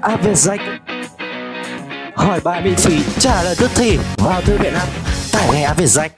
app về danh hỏi bài miễn phí trả lời tức thì vào thư viện app tải ngay app về danh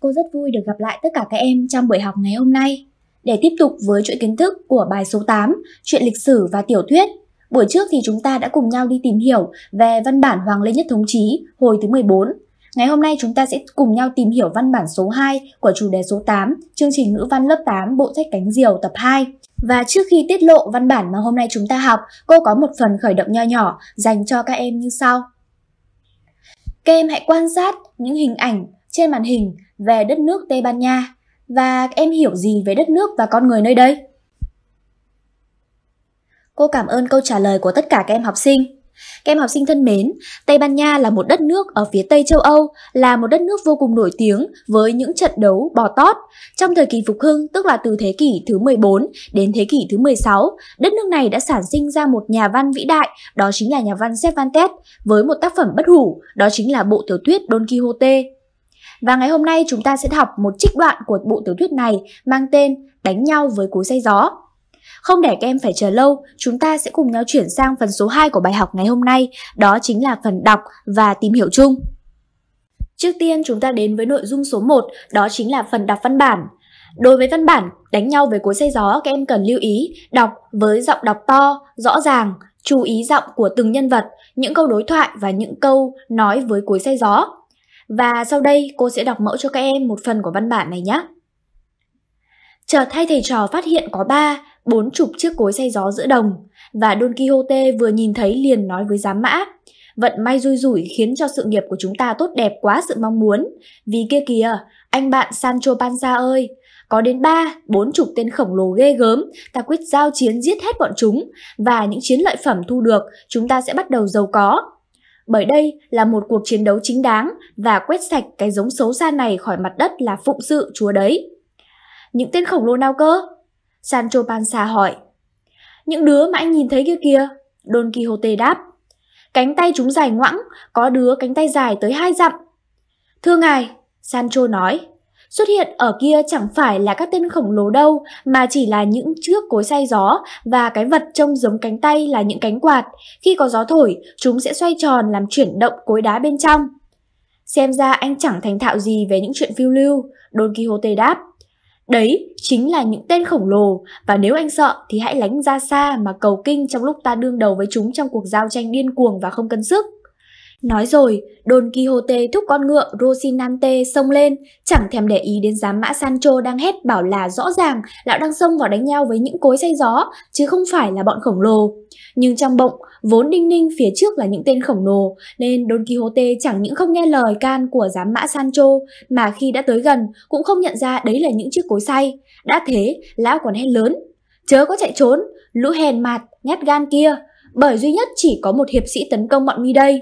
Cô rất vui được gặp lại tất cả các em trong buổi học ngày hôm nay. Để tiếp tục với chuỗi kiến thức của bài số 8, chuyện lịch sử và tiểu thuyết, buổi trước thì chúng ta đã cùng nhau đi tìm hiểu về văn bản Hoàng Lê Nhất Thống Chí hồi thứ 14. Ngày hôm nay chúng ta sẽ cùng nhau tìm hiểu văn bản số 2 của chủ đề số 8, chương trình ngữ văn lớp 8 bộ sách cánh diều tập 2. Và trước khi tiết lộ văn bản mà hôm nay chúng ta học, cô có một phần khởi động nho nhỏ dành cho các em như sau. Các em hãy quan sát những hình ảnh trên màn hình về đất nước Tây Ban Nha và em hiểu gì về đất nước và con người nơi đây. Cô cảm ơn câu trả lời của tất cả các em học sinh. Các em học sinh thân mến, Tây Ban Nha là một đất nước ở phía Tây châu Âu, là một đất nước vô cùng nổi tiếng với những trận đấu bò tót. Trong thời kỳ phục hưng, tức là từ thế kỷ thứ 14 đến thế kỷ thứ 16, đất nước này đã sản sinh ra một nhà văn vĩ đại, đó chính là nhà văn Cervantes, với một tác phẩm bất hủ, đó chính là bộ tiểu thuyết Don Quixote. Và ngày hôm nay chúng ta sẽ học một trích đoạn của bộ tiểu thuyết này mang tên Đánh nhau với cối xay gió. Không để các em phải chờ lâu, chúng ta sẽ cùng nhau chuyển sang phần số 2 của bài học ngày hôm nay, đó chính là phần đọc và tìm hiểu chung. Trước tiên chúng ta đến với nội dung số 1, đó chính là phần đọc văn bản. Đối với văn bản đánh nhau với cối xay gió, các em cần lưu ý đọc với giọng đọc to, rõ ràng, chú ý giọng của từng nhân vật, những câu đối thoại và những câu nói với cối xay gió. Và sau đây cô sẽ đọc mẫu cho các em một phần của văn bản này nhé. Chợt thay thầy trò phát hiện có ba bốn chục chiếc cối xe gió giữa đồng và Don Quixote vừa nhìn thấy liền nói với giám mã vận may rui rủi khiến cho sự nghiệp của chúng ta tốt đẹp quá sự mong muốn vì kia kìa anh bạn Sancho Panza ơi có đến ba bốn chục tên khổng lồ ghê gớm ta quyết giao chiến giết hết bọn chúng và những chiến lợi phẩm thu được chúng ta sẽ bắt đầu giàu có bởi đây là một cuộc chiến đấu chính đáng và quét sạch cái giống xấu xa này khỏi mặt đất là phụng sự chúa đấy những tên khổng lồ nào cơ Sancho Panza hỏi. Những đứa mà anh nhìn thấy kia kia, Don Quixote đáp. Cánh tay chúng dài ngoẵng, có đứa cánh tay dài tới hai dặm. Thưa ngài, Sancho nói, xuất hiện ở kia chẳng phải là các tên khổng lồ đâu mà chỉ là những chiếc cối xay gió và cái vật trông giống cánh tay là những cánh quạt. Khi có gió thổi, chúng sẽ xoay tròn làm chuyển động cối đá bên trong. Xem ra anh chẳng thành thạo gì về những chuyện phiêu lưu, Don Quixote đáp. Đấy chính là những tên khổng lồ và nếu anh sợ thì hãy lánh ra xa mà cầu kinh trong lúc ta đương đầu với chúng trong cuộc giao tranh điên cuồng và không cân sức. Nói rồi, Don Quixote thúc con ngựa rosinante xông lên, chẳng thèm để ý đến giám mã Sancho đang hét bảo là rõ ràng lão đang xông vào đánh nhau với những cối say gió, chứ không phải là bọn khổng lồ. Nhưng trong bụng vốn đinh ninh phía trước là những tên khổng lồ, nên Don Quixote chẳng những không nghe lời can của giám mã Sancho, mà khi đã tới gần cũng không nhận ra đấy là những chiếc cối say. Đã thế, lão còn hét lớn, chớ có chạy trốn, lũ hèn mạt, nhát gan kia, bởi duy nhất chỉ có một hiệp sĩ tấn công bọn mi đây.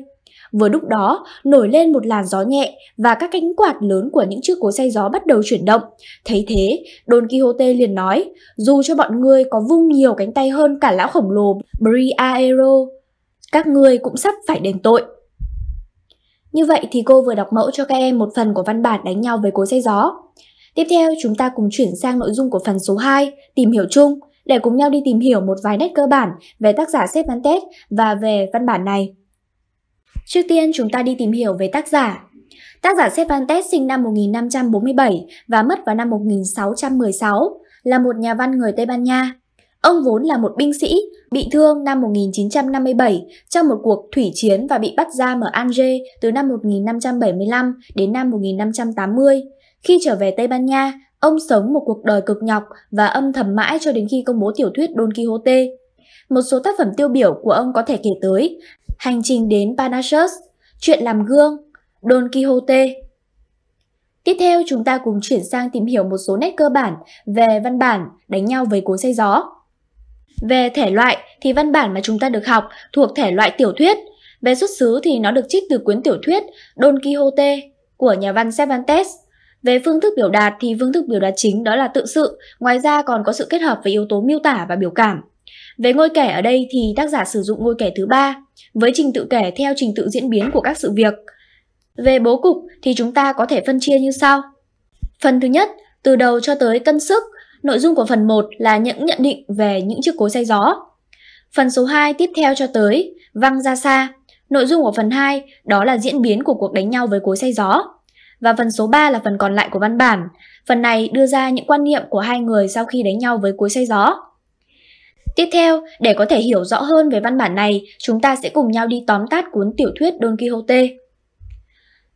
Vừa lúc đó, nổi lên một làn gió nhẹ và các cánh quạt lớn của những chiếc cối xay gió bắt đầu chuyển động. Thấy thế, Don Quixote liền nói, dù cho bọn ngươi có vung nhiều cánh tay hơn cả lão khổng lồ Briaero, các ngươi cũng sắp phải đền tội. Như vậy thì cô vừa đọc mẫu cho các em một phần của văn bản đánh nhau với cối xay gió. Tiếp theo, chúng ta cùng chuyển sang nội dung của phần số 2, tìm hiểu chung, để cùng nhau đi tìm hiểu một vài nét cơ bản về tác giả Sếp Tết và về văn bản này. Trước tiên chúng ta đi tìm hiểu về tác giả. Tác giả Cervantes sinh năm 1547 và mất vào năm 1616, là một nhà văn người Tây Ban Nha. Ông vốn là một binh sĩ, bị thương năm 1957 trong một cuộc thủy chiến và bị bắt giam ở Alger từ năm 1575 đến năm 1580. Khi trở về Tây Ban Nha, ông sống một cuộc đời cực nhọc và âm thầm mãi cho đến khi công bố tiểu thuyết Don Quixote. Một số tác phẩm tiêu biểu của ông có thể kể tới Hành trình đến Panachus, Chuyện làm gương, Don Quixote. Tiếp theo chúng ta cùng chuyển sang tìm hiểu một số nét cơ bản về văn bản đánh nhau với cối xay gió. Về thể loại thì văn bản mà chúng ta được học thuộc thể loại tiểu thuyết. Về xuất xứ thì nó được trích từ cuốn tiểu thuyết Don Quixote của nhà văn Cervantes. Về phương thức biểu đạt thì phương thức biểu đạt chính đó là tự sự, ngoài ra còn có sự kết hợp với yếu tố miêu tả và biểu cảm. Về ngôi kẻ ở đây thì tác giả sử dụng ngôi kẻ thứ ba với trình tự kể theo trình tự diễn biến của các sự việc. Về bố cục thì chúng ta có thể phân chia như sau. Phần thứ nhất, từ đầu cho tới cân sức, nội dung của phần 1 là những nhận định về những chiếc cối xay gió. Phần số 2 tiếp theo cho tới văng ra xa. Nội dung của phần 2 đó là diễn biến của cuộc đánh nhau với cối xay gió. Và phần số 3 là phần còn lại của văn bản. Phần này đưa ra những quan niệm của hai người sau khi đánh nhau với cối xay gió. Tiếp theo, để có thể hiểu rõ hơn về văn bản này, chúng ta sẽ cùng nhau đi tóm tắt cuốn tiểu thuyết Don Quixote.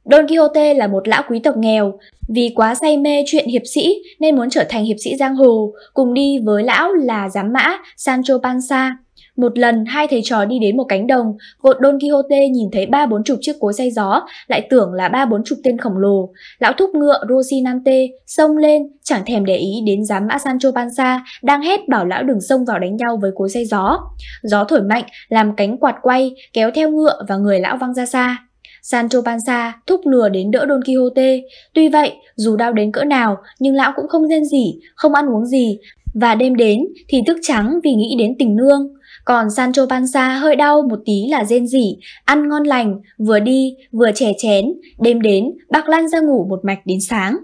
Don Quixote là một lão quý tộc nghèo, vì quá say mê chuyện hiệp sĩ nên muốn trở thành hiệp sĩ giang hồ, cùng đi với lão là giám mã Sancho Panza. Một lần, hai thầy trò đi đến một cánh đồng, gột Don Quixote nhìn thấy ba bốn chục chiếc cối xay gió, lại tưởng là ba bốn chục tên khổng lồ. Lão thúc ngựa Rosinante xông lên, chẳng thèm để ý đến giám mã Sancho Panza, đang hét bảo lão đừng xông vào đánh nhau với cối xay gió. Gió thổi mạnh, làm cánh quạt quay, kéo theo ngựa và người lão văng ra xa. Sancho Panza thúc lừa đến đỡ Don Quixote. Tuy vậy, dù đau đến cỡ nào, nhưng lão cũng không rên gì, không ăn uống gì, và đêm đến thì tức trắng vì nghĩ đến tình nương. Còn Sancho Panza hơi đau một tí là rên rỉ, ăn ngon lành, vừa đi, vừa chè chén, đêm đến, bác lăn ra ngủ một mạch đến sáng.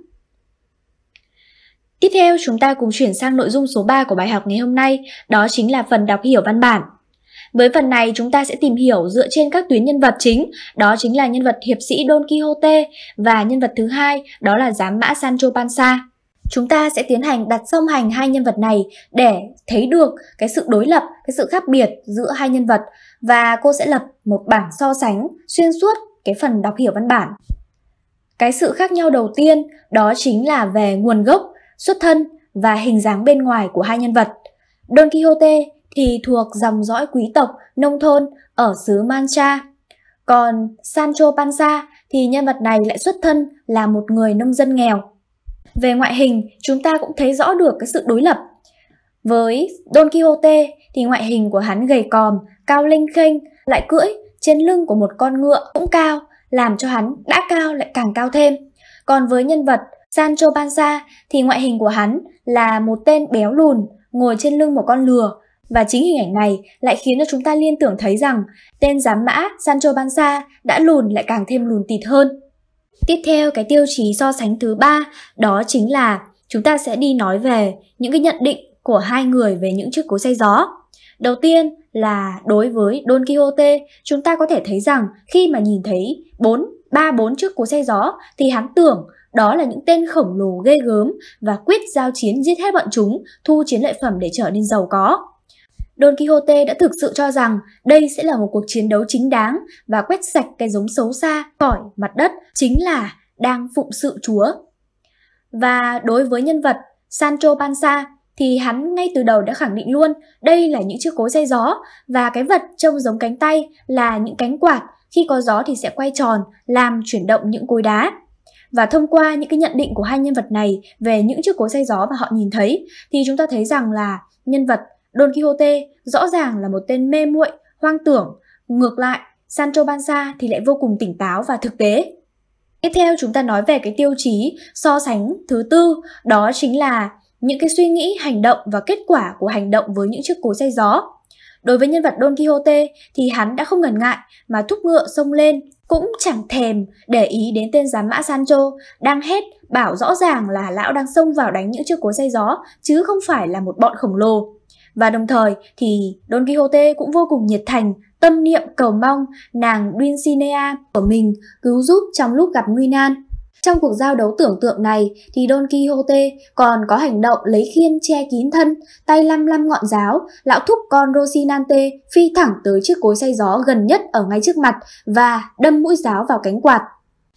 Tiếp theo chúng ta cùng chuyển sang nội dung số 3 của bài học ngày hôm nay, đó chính là phần đọc hiểu văn bản. Với phần này chúng ta sẽ tìm hiểu dựa trên các tuyến nhân vật chính, đó chính là nhân vật hiệp sĩ Don Quixote và nhân vật thứ hai đó là giám mã Sancho Panza chúng ta sẽ tiến hành đặt song hành hai nhân vật này để thấy được cái sự đối lập, cái sự khác biệt giữa hai nhân vật và cô sẽ lập một bảng so sánh xuyên suốt cái phần đọc hiểu văn bản. Cái sự khác nhau đầu tiên đó chính là về nguồn gốc, xuất thân và hình dáng bên ngoài của hai nhân vật. Don Quixote thì thuộc dòng dõi quý tộc nông thôn ở xứ Mancha. Còn Sancho Panza thì nhân vật này lại xuất thân là một người nông dân nghèo về ngoại hình chúng ta cũng thấy rõ được cái sự đối lập với don quixote thì ngoại hình của hắn gầy còm cao lênh khênh lại cưỡi trên lưng của một con ngựa cũng cao làm cho hắn đã cao lại càng cao thêm còn với nhân vật sancho panza thì ngoại hình của hắn là một tên béo lùn ngồi trên lưng một con lừa và chính hình ảnh này lại khiến cho chúng ta liên tưởng thấy rằng tên giám mã Sancho Panza đã lùn lại càng thêm lùn tịt hơn. Tiếp theo cái tiêu chí so sánh thứ ba đó chính là chúng ta sẽ đi nói về những cái nhận định của hai người về những chiếc cối xay gió. Đầu tiên là đối với Don Quixote, chúng ta có thể thấy rằng khi mà nhìn thấy bốn ba bốn chiếc cối xay gió thì hắn tưởng đó là những tên khổng lồ ghê gớm và quyết giao chiến giết hết bọn chúng, thu chiến lợi phẩm để trở nên giàu có. Don Quixote đã thực sự cho rằng đây sẽ là một cuộc chiến đấu chính đáng và quét sạch cái giống xấu xa khỏi mặt đất chính là đang phụng sự Chúa. Và đối với nhân vật Sancho Panza thì hắn ngay từ đầu đã khẳng định luôn đây là những chiếc cối xe gió và cái vật trông giống cánh tay là những cánh quạt khi có gió thì sẽ quay tròn làm chuyển động những cối đá. Và thông qua những cái nhận định của hai nhân vật này về những chiếc cối xe gió mà họ nhìn thấy thì chúng ta thấy rằng là nhân vật Don Quixote rõ ràng là một tên mê muội, hoang tưởng. Ngược lại, Sancho Panza thì lại vô cùng tỉnh táo và thực tế. Tiếp theo chúng ta nói về cái tiêu chí so sánh thứ tư, đó chính là những cái suy nghĩ, hành động và kết quả của hành động với những chiếc cối xay gió. Đối với nhân vật Don Quixote thì hắn đã không ngần ngại mà thúc ngựa xông lên, cũng chẳng thèm để ý đến tên giám mã Sancho đang hét bảo rõ ràng là lão đang xông vào đánh những chiếc cối xay gió chứ không phải là một bọn khổng lồ. Và đồng thời thì Don Quixote cũng vô cùng nhiệt thành, tâm niệm cầu mong nàng Dulcinea của mình cứu giúp trong lúc gặp nguy nan. Trong cuộc giao đấu tưởng tượng này thì Don Quixote còn có hành động lấy khiên che kín thân, tay lăm lăm ngọn giáo, lão thúc con Rosinante phi thẳng tới chiếc cối xay gió gần nhất ở ngay trước mặt và đâm mũi giáo vào cánh quạt.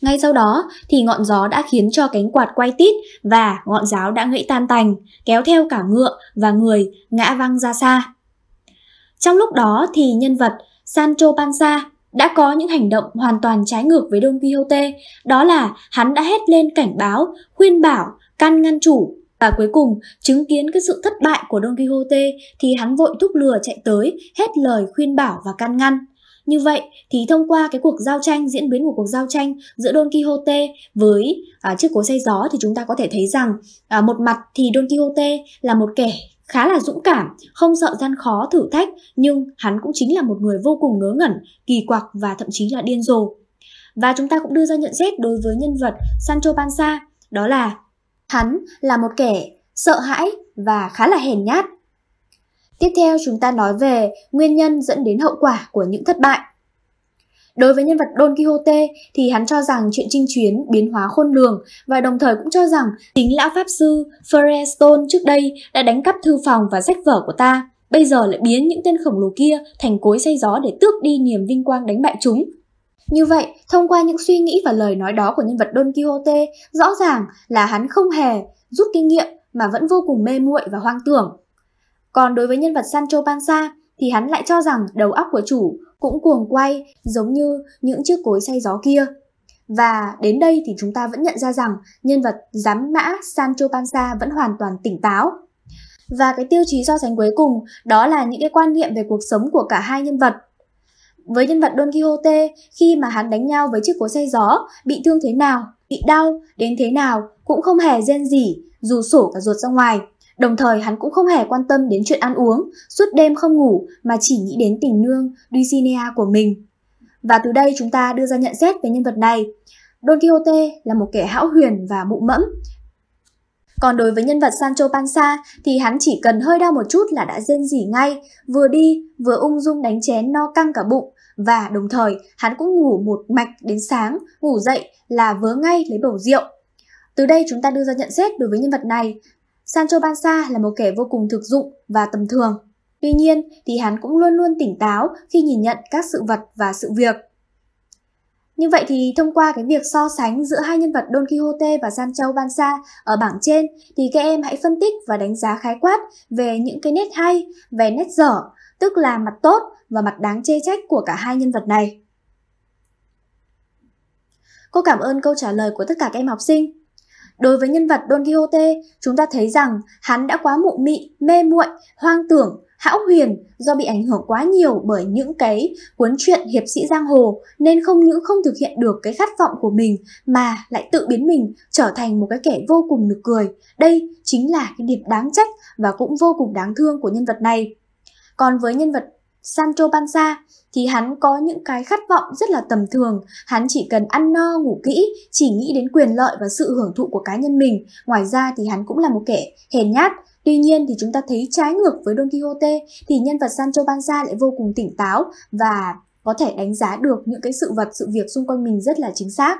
Ngay sau đó thì ngọn gió đã khiến cho cánh quạt quay tít và ngọn giáo đã gãy tan tành, kéo theo cả ngựa và người ngã văng ra xa. Trong lúc đó thì nhân vật Sancho Panza đã có những hành động hoàn toàn trái ngược với Don Quixote, đó là hắn đã hét lên cảnh báo, khuyên bảo, can ngăn chủ và cuối cùng, chứng kiến cái sự thất bại của Don Quixote thì hắn vội thúc lừa chạy tới, hết lời khuyên bảo và can ngăn. Như vậy thì thông qua cái cuộc giao tranh, diễn biến của cuộc giao tranh giữa Don Quixote với à, chiếc cối xay gió thì chúng ta có thể thấy rằng à, một mặt thì Don Quixote là một kẻ khá là dũng cảm, không sợ gian khó thử thách, nhưng hắn cũng chính là một người vô cùng ngớ ngẩn, kỳ quặc và thậm chí là điên rồ. Và chúng ta cũng đưa ra nhận xét đối với nhân vật Sancho Panza, đó là hắn là một kẻ sợ hãi và khá là hèn nhát Tiếp theo chúng ta nói về nguyên nhân dẫn đến hậu quả của những thất bại. Đối với nhân vật Don Quixote thì hắn cho rằng chuyện chinh chiến biến hóa khôn lường và đồng thời cũng cho rằng chính lão pháp sư Firestone trước đây đã đánh cắp thư phòng và sách vở của ta, bây giờ lại biến những tên khổng lồ kia thành cối xay gió để tước đi niềm vinh quang đánh bại chúng. Như vậy, thông qua những suy nghĩ và lời nói đó của nhân vật Don Quixote, rõ ràng là hắn không hề rút kinh nghiệm mà vẫn vô cùng mê muội và hoang tưởng. Còn đối với nhân vật Sancho Panza thì hắn lại cho rằng đầu óc của chủ cũng cuồng quay giống như những chiếc cối xay gió kia. Và đến đây thì chúng ta vẫn nhận ra rằng nhân vật giám mã Sancho Panza vẫn hoàn toàn tỉnh táo. Và cái tiêu chí so sánh cuối cùng đó là những cái quan niệm về cuộc sống của cả hai nhân vật. Với nhân vật Don Quixote, khi mà hắn đánh nhau với chiếc cối xay gió, bị thương thế nào, bị đau, đến thế nào cũng không hề rên gì dù sổ cả ruột ra ngoài. Đồng thời hắn cũng không hề quan tâm đến chuyện ăn uống, suốt đêm không ngủ mà chỉ nghĩ đến tình nương Dulcinea của mình. Và từ đây chúng ta đưa ra nhận xét về nhân vật này. Don Quixote là một kẻ hão huyền và mụ mẫm. Còn đối với nhân vật Sancho Panza thì hắn chỉ cần hơi đau một chút là đã rên rỉ ngay, vừa đi vừa ung dung đánh chén no căng cả bụng và đồng thời hắn cũng ngủ một mạch đến sáng, ngủ dậy là vớ ngay lấy bầu rượu. Từ đây chúng ta đưa ra nhận xét đối với nhân vật này Sancho Panza là một kẻ vô cùng thực dụng và tầm thường. Tuy nhiên thì hắn cũng luôn luôn tỉnh táo khi nhìn nhận các sự vật và sự việc. Như vậy thì thông qua cái việc so sánh giữa hai nhân vật Don Quixote và Sancho Panza ở bảng trên thì các em hãy phân tích và đánh giá khái quát về những cái nét hay, về nét dở, tức là mặt tốt và mặt đáng chê trách của cả hai nhân vật này. Cô cảm ơn câu trả lời của tất cả các em học sinh. Đối với nhân vật Don Quixote, chúng ta thấy rằng hắn đã quá mụ mị, mê muội, hoang tưởng, hão huyền do bị ảnh hưởng quá nhiều bởi những cái cuốn truyện hiệp sĩ giang hồ nên không những không thực hiện được cái khát vọng của mình mà lại tự biến mình trở thành một cái kẻ vô cùng nực cười. Đây chính là cái điểm đáng trách và cũng vô cùng đáng thương của nhân vật này. Còn với nhân vật Sancho Panza thì hắn có những cái khát vọng rất là tầm thường, hắn chỉ cần ăn no, ngủ kỹ, chỉ nghĩ đến quyền lợi và sự hưởng thụ của cá nhân mình. Ngoài ra thì hắn cũng là một kẻ hèn nhát, Tuy nhiên thì chúng ta thấy trái ngược với Don Quixote thì nhân vật Sancho Panza lại vô cùng tỉnh táo và có thể đánh giá được những cái sự vật, sự việc xung quanh mình rất là chính xác.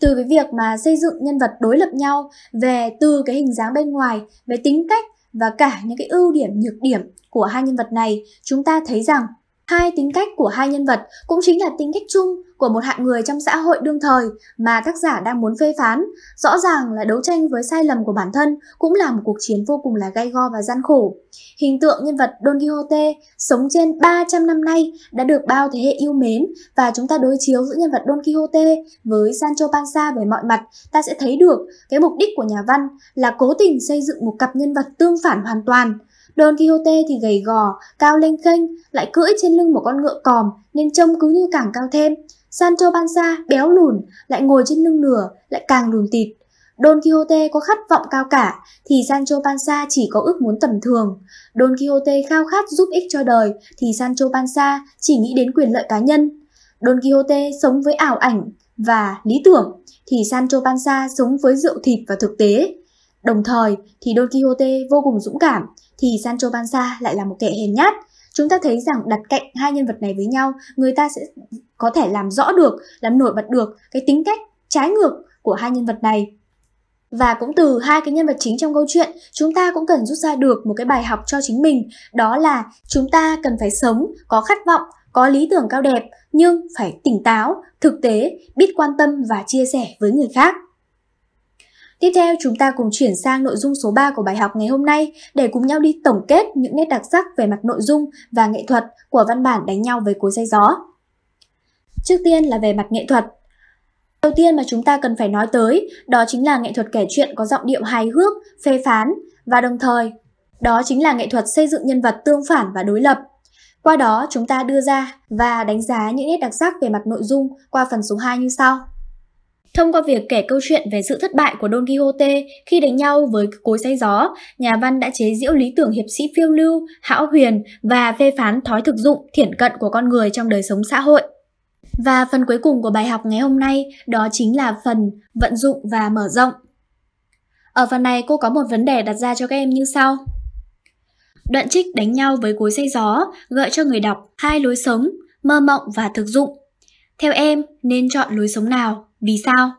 Từ cái việc mà xây dựng nhân vật đối lập nhau về từ cái hình dáng bên ngoài, về tính cách và cả những cái ưu điểm nhược điểm của hai nhân vật này chúng ta thấy rằng Hai tính cách của hai nhân vật cũng chính là tính cách chung của một hạng người trong xã hội đương thời mà tác giả đang muốn phê phán. Rõ ràng là đấu tranh với sai lầm của bản thân cũng là một cuộc chiến vô cùng là gay go và gian khổ. Hình tượng nhân vật Don Quixote sống trên 300 năm nay đã được bao thế hệ yêu mến và chúng ta đối chiếu giữa nhân vật Don Quixote với Sancho Panza về mọi mặt, ta sẽ thấy được cái mục đích của nhà văn là cố tình xây dựng một cặp nhân vật tương phản hoàn toàn Don Quixote thì gầy gò, cao lên khênh, lại cưỡi trên lưng một con ngựa còm nên trông cứ như càng cao thêm. Sancho Panza béo lùn, lại ngồi trên lưng lừa, lại càng lùn tịt. Don Quixote có khát vọng cao cả thì Sancho Panza chỉ có ước muốn tầm thường. Don Quixote khao khát giúp ích cho đời thì Sancho Panza chỉ nghĩ đến quyền lợi cá nhân. Don Quixote sống với ảo ảnh và lý tưởng thì Sancho Panza sống với rượu thịt và thực tế. Đồng thời thì Don Quixote vô cùng dũng cảm thì Sancho Panza lại là một kẻ hèn nhát. Chúng ta thấy rằng đặt cạnh hai nhân vật này với nhau, người ta sẽ có thể làm rõ được, làm nổi bật được cái tính cách trái ngược của hai nhân vật này. Và cũng từ hai cái nhân vật chính trong câu chuyện, chúng ta cũng cần rút ra được một cái bài học cho chính mình, đó là chúng ta cần phải sống có khát vọng, có lý tưởng cao đẹp nhưng phải tỉnh táo, thực tế, biết quan tâm và chia sẻ với người khác. Tiếp theo chúng ta cùng chuyển sang nội dung số 3 của bài học ngày hôm nay để cùng nhau đi tổng kết những nét đặc sắc về mặt nội dung và nghệ thuật của văn bản đánh nhau với cối dây gió. Trước tiên là về mặt nghệ thuật. Đầu tiên mà chúng ta cần phải nói tới đó chính là nghệ thuật kể chuyện có giọng điệu hài hước, phê phán và đồng thời đó chính là nghệ thuật xây dựng nhân vật tương phản và đối lập. Qua đó chúng ta đưa ra và đánh giá những nét đặc sắc về mặt nội dung qua phần số 2 như sau. Thông qua việc kể câu chuyện về sự thất bại của Don Quixote khi đánh nhau với cối xay gió, nhà văn đã chế diễu lý tưởng hiệp sĩ phiêu lưu, hão huyền và phê phán thói thực dụng, thiển cận của con người trong đời sống xã hội. Và phần cuối cùng của bài học ngày hôm nay đó chính là phần vận dụng và mở rộng. Ở phần này cô có một vấn đề đặt ra cho các em như sau. Đoạn trích đánh nhau với cối xay gió gợi cho người đọc hai lối sống, mơ mộng và thực dụng. Theo em, nên chọn lối sống nào? Vì sao?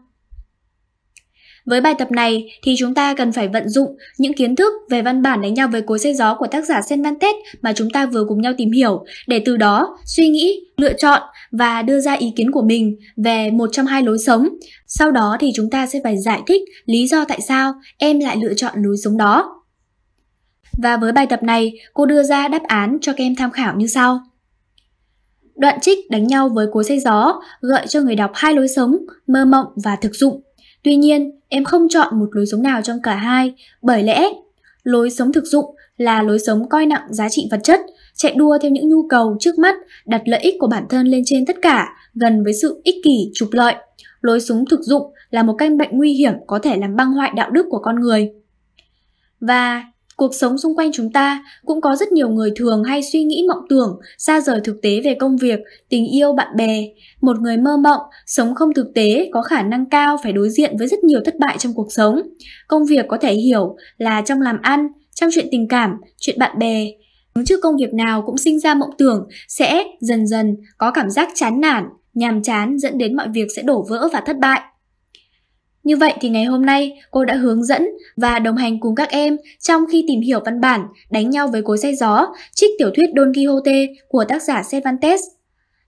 Với bài tập này thì chúng ta cần phải vận dụng những kiến thức về văn bản đánh nhau với cối xay gió của tác giả Sen Van Tết mà chúng ta vừa cùng nhau tìm hiểu để từ đó suy nghĩ, lựa chọn và đưa ra ý kiến của mình về một trong hai lối sống. Sau đó thì chúng ta sẽ phải giải thích lý do tại sao em lại lựa chọn lối sống đó. Và với bài tập này, cô đưa ra đáp án cho các em tham khảo như sau. Đoạn trích đánh nhau với cối xe gió, gợi cho người đọc hai lối sống, mơ mộng và thực dụng. Tuy nhiên, em không chọn một lối sống nào trong cả hai, bởi lẽ lối sống thực dụng là lối sống coi nặng giá trị vật chất, chạy đua theo những nhu cầu trước mắt, đặt lợi ích của bản thân lên trên tất cả, gần với sự ích kỷ trục lợi. Lối sống thực dụng là một căn bệnh nguy hiểm có thể làm băng hoại đạo đức của con người. Và Cuộc sống xung quanh chúng ta cũng có rất nhiều người thường hay suy nghĩ mộng tưởng, xa rời thực tế về công việc, tình yêu, bạn bè. Một người mơ mộng, sống không thực tế có khả năng cao phải đối diện với rất nhiều thất bại trong cuộc sống. Công việc có thể hiểu là trong làm ăn, trong chuyện tình cảm, chuyện bạn bè, Đứng trước công việc nào cũng sinh ra mộng tưởng sẽ dần dần có cảm giác chán nản, nhàm chán dẫn đến mọi việc sẽ đổ vỡ và thất bại. Như vậy thì ngày hôm nay cô đã hướng dẫn và đồng hành cùng các em trong khi tìm hiểu văn bản Đánh nhau với cối xe gió, trích tiểu thuyết Don Quixote của tác giả Cervantes.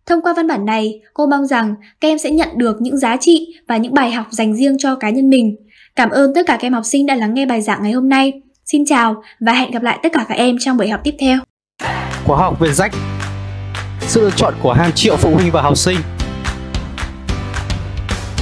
Thông qua văn bản này, cô mong rằng các em sẽ nhận được những giá trị và những bài học dành riêng cho cá nhân mình. Cảm ơn tất cả các em học sinh đã lắng nghe bài giảng ngày hôm nay. Xin chào và hẹn gặp lại tất cả các em trong buổi học tiếp theo. Khóa học về rách Sự lựa chọn của hàng triệu phụ huynh và học sinh